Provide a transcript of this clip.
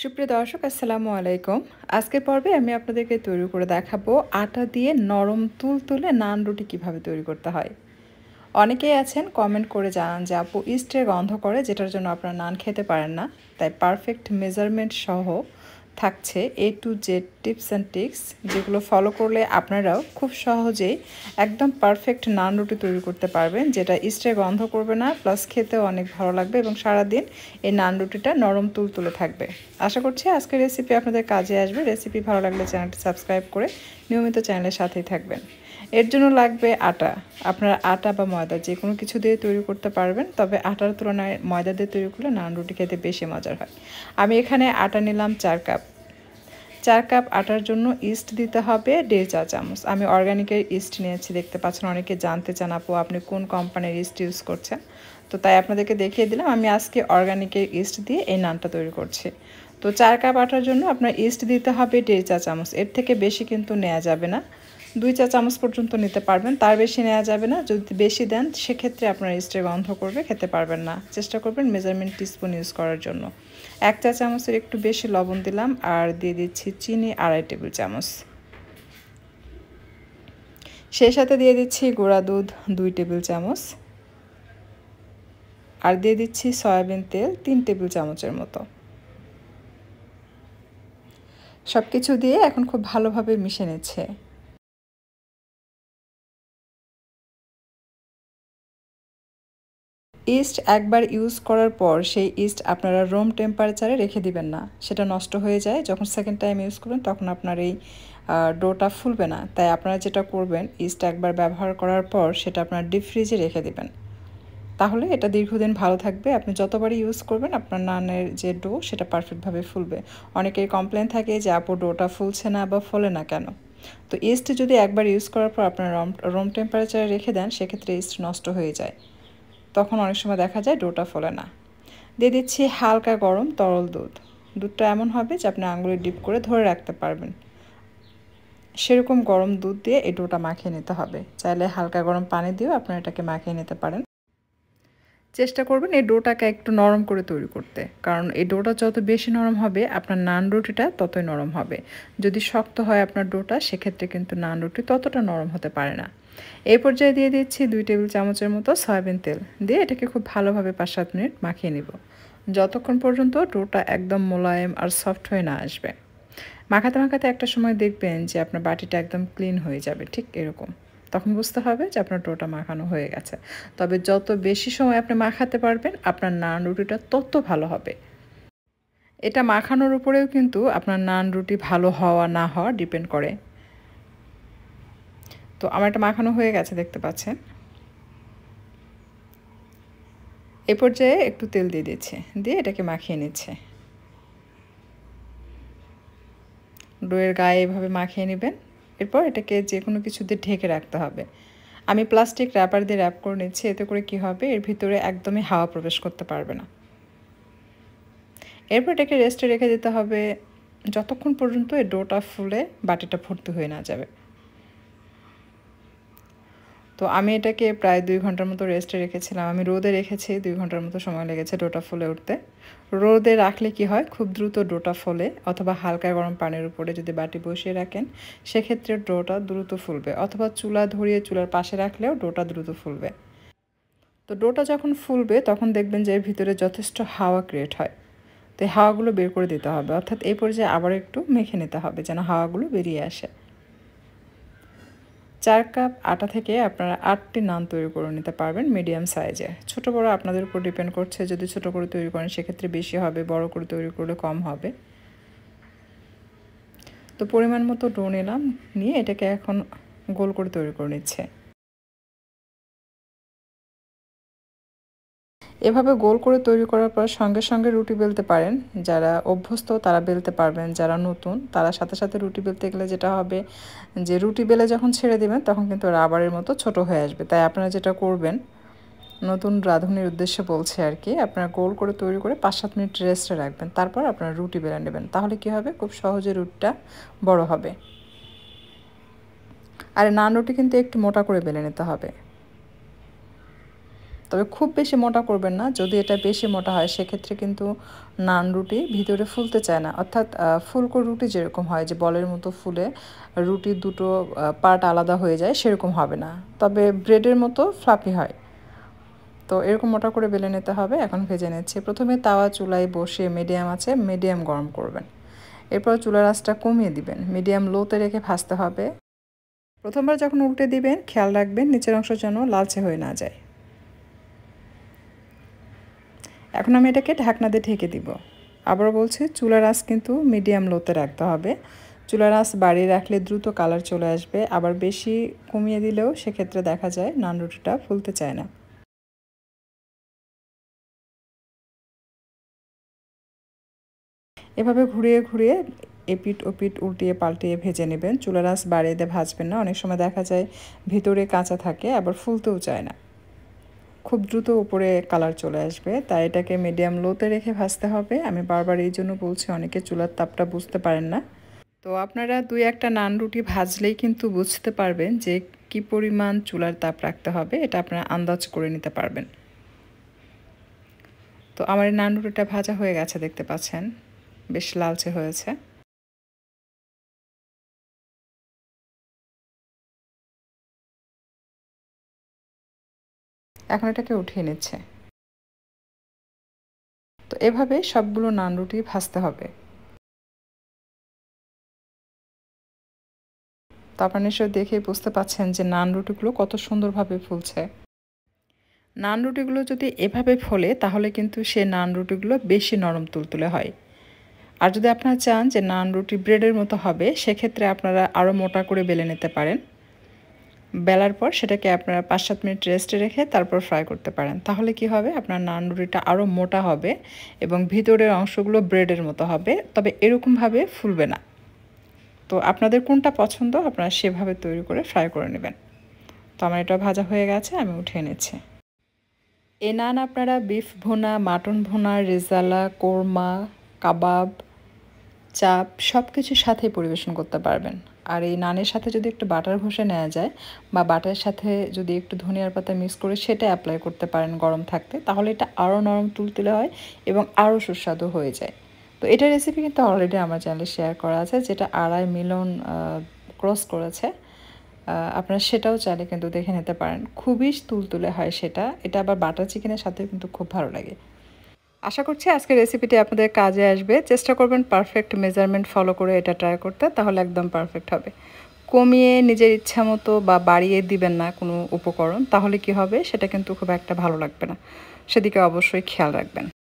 সুপ্রিয় দর্শক আসসালামু আলাইকুম আজকের পর্বে আমি আপনাদেরকে তৈরি করে দেখাবো আটা দিয়ে নরম তুল তুলে নান রুটি কিভাবে তৈরি করতে হয় অনেকেই আছেন কমেন্ট করে জানান যে আপু ইস্টের গন্ধ করে যেটার জন্য আপনারা নান খেতে পারেন না তাই পারফেক্ট মেজারমেন্ট সহ থাকছে A to Z tips and tricks যেগুলো ফলো করলে আপনারাও খুব সহজেই একদম পারফেক্ট নান রুটি তৈরি করতে পারবেন যেটা ইস্টে গন্ধ করবে না প্লাস খেতেও অনেক ভালো লাগবে এবং সারাদিন এই নান রুটিটা নরম তুল তুলে থাকবে আশা করছি আজকের রেসিপি আপনাদের কাজে আসবে রেসিপি ভালো লাগলে চ্যানেলটি সাবস্ক্রাইব করে নিয়মিত চ্যানেলের সাথেই থাকবেন এর জন্য লাগবে আটা আপনার আটা বা ময়দা যে কোনো কিছু দিয়ে তৈরি করতে পারবেন তবে আটার তুলনায় ময়দা দিয়ে তৈরি করলে নান রুটি খেতে বেশি মজার হয় আমি এখানে আটা নিলাম চার কাপ চার কাপ আটার জন্য ইস্ট দিতে হবে দেড় চা চামচ আমি অর্গ্যানিকের ইস্ট নিয়েছি দেখতে পাচ্ছেন অনেকে জানতে চান আপু আপনি কোন কোম্পানির ইস্ট ইউজ করছেন তো তাই আপনাদেরকে দেখিয়ে দিলাম আমি আজকে অর্গ্যানিকের ইস্ট দিয়ে এই নানটা তৈরি করছি তো চার কাপ আটার জন্য আপনার ইস্ট দিতে হবে দেড় চা চামচ এর থেকে বেশি কিন্তু নেওয়া যাবে না দুই চা চামচ পর্যন্ত নিতে পারবেন তার বেশি নেওয়া যাবে না যদি বেশি দেন সেক্ষেত্রে আপনার স্টে বন্ধ করবে খেতে পারবেন না চেষ্টা করবেন মেজারমেন্ট টিস্পুন ইউজ করার জন্য এক চা চামচের একটু বেশি লবণ দিলাম আর দিয়ে দিচ্ছি চিনি আড়াই টেবিল চামচ সেই সাথে দিয়ে দিচ্ছি গোড়া দুধ দুই টেবিল চামচ আর দিয়ে দিচ্ছি সয়াবিন তেল তিন টেবিল চামচের মতো সব কিছু দিয়ে এখন খুব ভালোভাবে মিশে নিচ্ছে ইস্ট একবার ইউজ করার পর সেই ইস্ট আপনারা রুম টেম্পারেচারে রেখে দিবেন না সেটা নষ্ট হয়ে যায় যখন সেকেন্ড টাইম ইউজ করবেন তখন আপনার এই ডোটা ফুলবে না তাই আপনারা যেটা করবেন ইস্ট একবার ব্যবহার করার পর সেটা আপনার ডিপ ফ্রিজে রেখে দিবেন তাহলে এটা দীর্ঘদিন ভালো থাকবে আপনি যতবারই ইউজ করবেন আপনার নানের যে ডো সেটা পারফেক্টভাবে ফুলবে অনেকের কমপ্লেন থাকে যে আপু ডোটা ফুলছে না বা ফলে না কেন তো ইস্ট যদি একবার ইউজ করার পর আপনার রুম টেম্পারেচারে রেখে দেন সেক্ষেত্রে ইস্ট নষ্ট হয়ে যায় তখন অনেক সময় দেখা যায় ডোটা ফলে না দিয়ে দিচ্ছি হালকা গরম তরল দুধ দুধটা এমন হবে যে আপনি আঙুলে ডিপ করে ধরে রাখতে পারবেন সেরকম গরম দুধ দিয়ে এই ডোটা মাখিয়ে নিতে হবে চাইলে হালকা গরম পানি দিয়েও আপনি এটাকে মাখিয়ে নিতে পারেন চেষ্টা করবেন এই ডোটাকে একটু নরম করে তৈরি করতে কারণ এই ডোটা যত বেশি নরম হবে আপনার নান রুটিটা ততই নরম হবে যদি শক্ত হয় আপনার ডোটা সেক্ষেত্রে কিন্তু নান রুটি ততটা নরম হতে পারে না এই পর্যায়ে দিয়ে দিচ্ছি দুই টেবিল চামচের মতো সয়াবিন তেল দিয়ে এটাকে খুব ভালোভাবে পাঁচ সাত মিনিট মাখিয়ে নিব যতক্ষণ পর্যন্ত ডোটা একদম মোলায়েম আর সফট হয়ে না আসবে মাখাতে মাখাতে একটা সময় দেখবেন যে আপনার বাটিটা একদম ক্লিন হয়ে যাবে ঠিক এরকম তখন বুঝতে হবে যে আপনার ডোটা মাখানো হয়ে গেছে তবে যত বেশি সময় আপনি মাখাতে পারবেন আপনার নান রুটিটা তত ভালো হবে এটা মাখানোর উপরেও কিন্তু আপনার নান রুটি ভালো হওয়া না হওয়া ডিপেন্ড করে তো আমার এটা মাখানো হয়ে গেছে দেখতে পাচ্ছেন এ পর্যায়ে একটু তেল দিয়ে দিচ্ছে দিয়ে এটাকে মাখিয়ে নিচ্ছে ডোয়ের গায়ে এভাবে মাখিয়ে নেবেন এরপর এটাকে যে কোনো কিছু দিয়ে ঢেকে রাখতে হবে আমি প্লাস্টিক র্যাপার দিয়ে র্যাপ করে নিচ্ছি এতে করে কি হবে এর ভিতরে একদমই হাওয়া প্রবেশ করতে পারবে না এরপর এটাকে রেস্টে রেখে দিতে হবে যতক্ষণ পর্যন্ত এই ডোটা ফুলে বাটিটা ভর্তি হয়ে না যাবে তো আমি এটাকে প্রায় দুই ঘন্টার মতো রেস্টে রেখেছিলাম আমি রোদে রেখেছি দুই ঘন্টার মতো সময় লেগেছে ডোটা ফলে উঠতে রোদে রাখলে কি হয় খুব দ্রুত ডোটা ফলে অথবা হালকা গরম পানির উপরে যদি বাটি বসিয়ে রাখেন সেক্ষেত্রে ডোটা দ্রুত ফুলবে অথবা চুলা ধরিয়ে চুলার পাশে রাখলেও ডোটা দ্রুত ফুলবে তো ডোটা যখন ফুলবে তখন দেখবেন যে এর ভিতরে যথেষ্ট হাওয়া ক্রিয়েট হয় তো হাওয়াগুলো বের করে দিতে হবে অর্থাৎ এই পর্যায়ে আবার একটু মেখে নিতে হবে যেন হাওয়াগুলো বেরিয়ে আসে চার কাপ আটা থেকে আপনারা আটটি নান তৈরি করে নিতে পারবেন মিডিয়াম সাইজে ছোট বড় আপনাদের উপর ডিপেন্ড করছে যদি ছোট করে তৈরি করেন সেক্ষেত্রে বেশি হবে বড় করে তৈরি করলে কম হবে তো পরিমাণ মতো ডো নিলাম নিয়ে এটাকে এখন গোল করে তৈরি করে নিচ্ছে এভাবে গোল করে তৈরি করার পর সঙ্গে সঙ্গে রুটি বেলতে পারেন যারা অভ্যস্ত তারা বেলতে পারবেন যারা নতুন তারা সাথে সাথে রুটি বেলতে গেলে যেটা হবে যে রুটি বেলে যখন ছেড়ে দেবেন তখন কিন্তু রাবারের মতো ছোট হয়ে আসবে তাই আপনারা যেটা করবেন নতুন রাঁধুনির উদ্দেশ্যে বলছে আর কি আপনারা গোল করে তৈরি করে পাঁচ সাত মিনিট রেস্টে রাখবেন তারপর আপনারা রুটি বেলে নেবেন তাহলে কি হবে খুব সহজে রুটটা বড় হবে আর নান রুটি কিন্তু একটু মোটা করে বেলে নিতে হবে তবে খুব বেশি মোটা করবেন না যদি এটা বেশি মোটা হয় সেক্ষেত্রে কিন্তু নান রুটি ভিতরে ফুলতে চায় না অর্থাৎ ফুলকো রুটি যেরকম হয় যে বলের মতো ফুলে রুটি দুটো পার্ট আলাদা হয়ে যায় সেরকম হবে না তবে ব্রেডের মতো ফ্লাপি হয় তো এরকম মোটা করে বেলে নিতে হবে এখন ভেজে নিচ্ছে প্রথমে তাওয়া চুলায় বসে মিডিয়াম আছে মিডিয়াম গরম করবেন এরপর চুলার আঁচটা কমিয়ে দিবেন মিডিয়াম লোতে রেখে ভাজতে হবে প্রথমবার যখন উল্টে দিবেন খেয়াল রাখবেন নিচের অংশ যেন লালচে হয়ে না যায় এখন আমি এটাকে ঢাকনা দিয়ে ঢেকে দিব আবারও বলছি চুলার আঁচ কিন্তু মিডিয়াম লোতে রাখতে হবে চুলার আঁচ বাড়িয়ে রাখলে দ্রুত কালার চলে আসবে আবার বেশি কমিয়ে দিলেও সেক্ষেত্রে দেখা যায় নান রুটিটা ফুলতে চায় না এভাবে ঘুরিয়ে ঘুরিয়ে এপিট ওপিট উল্টিয়ে পাল্টিয়ে ভেজে নেবেন চুলার আঁচ বাড়িয়ে দিয়ে ভাজবেন না অনেক সময় দেখা যায় ভিতরে কাঁচা থাকে আবার ফুলতেও চায় না খুব দ্রুত উপরে কালার চলে আসবে তাই এটাকে মিডিয়াম লোতে রেখে ভাজতে হবে আমি বারবার এই জন্য বলছি অনেকে চুলার তাপটা বুঝতে পারেন না তো আপনারা দুই একটা নান রুটি ভাজলেই কিন্তু বুঝতে পারবেন যে কি পরিমাণ চুলার তাপ রাখতে হবে এটা আপনারা আন্দাজ করে নিতে পারবেন তো আমার এই নান রুটিটা ভাজা হয়ে গেছে দেখতে পাচ্ছেন বেশ লালচে হয়েছে এখন এটাকে উঠিয়ে নিচ্ছে তো এভাবে সবগুলো নান রুটি ভাজতে হবে তো আপনার নিশ্চয় দেখেই বুঝতে পাচ্ছেন যে নান রুটিগুলো কত সুন্দরভাবে ফুলছে নান রুটিগুলো যদি এভাবে ফোলে তাহলে কিন্তু সে নান রুটিগুলো বেশি নরম তুলতুলে হয় আর যদি আপনারা চান যে নান রুটি ব্রেডের মতো হবে সেক্ষেত্রে আপনারা আরও মোটা করে বেলে নিতে পারেন বেলার পর সেটাকে আপনারা পাঁচ সাত মিনিট রেস্টে রেখে তারপর ফ্রাই করতে পারেন তাহলে কি হবে আপনার নান রুটিটা আরও মোটা হবে এবং ভিতরের অংশগুলো ব্রেডের মতো হবে তবে এরকমভাবে ফুলবে না তো আপনাদের কোনটা পছন্দ আপনারা সেভাবে তৈরি করে ফ্রাই করে নেবেন তো আমার এটা ভাজা হয়ে গেছে আমি উঠিয়ে নিচ্ছি এ নান আপনারা বিফ ভোনা মাটন ভোনা রেজালা কোরমা কাবাব চাপ সব কিছুর সাথে পরিবেশন করতে পারবেন আর এই নানের সাথে যদি একটু বাটার ঘষে নেওয়া যায় বা বাটার সাথে যদি একটু ধনিয়ার পাতা মিক্স করে সেটা অ্যাপ্লাই করতে পারেন গরম থাকতে তাহলে এটা আরও নরম তুলতুলে হয় এবং আরও সুস্বাদু হয়ে যায় তো এটা রেসিপি কিন্তু অলরেডি আমার চ্যানেলে শেয়ার করা আছে যেটা আড়াই মিলন ক্রস করেছে আপনারা সেটাও চাইলে কিন্তু দেখে নিতে পারেন খুবই তুলতুলে হয় সেটা এটা আবার বাটার চিকেনের সাথে কিন্তু খুব ভালো লাগে আশা করছি আজকের রেসিপিটি আপনাদের কাজে আসবে চেষ্টা করবেন পারফেক্ট মেজারমেন্ট ফলো করে এটা ট্রাই করতে তাহলে একদম পারফেক্ট হবে কমিয়ে নিজের ইচ্ছা মতো বা বাড়িয়ে দিবেন না কোনো উপকরণ তাহলে কি হবে সেটা কিন্তু খুব একটা ভালো লাগবে না সেদিকে অবশ্যই খেয়াল রাখবেন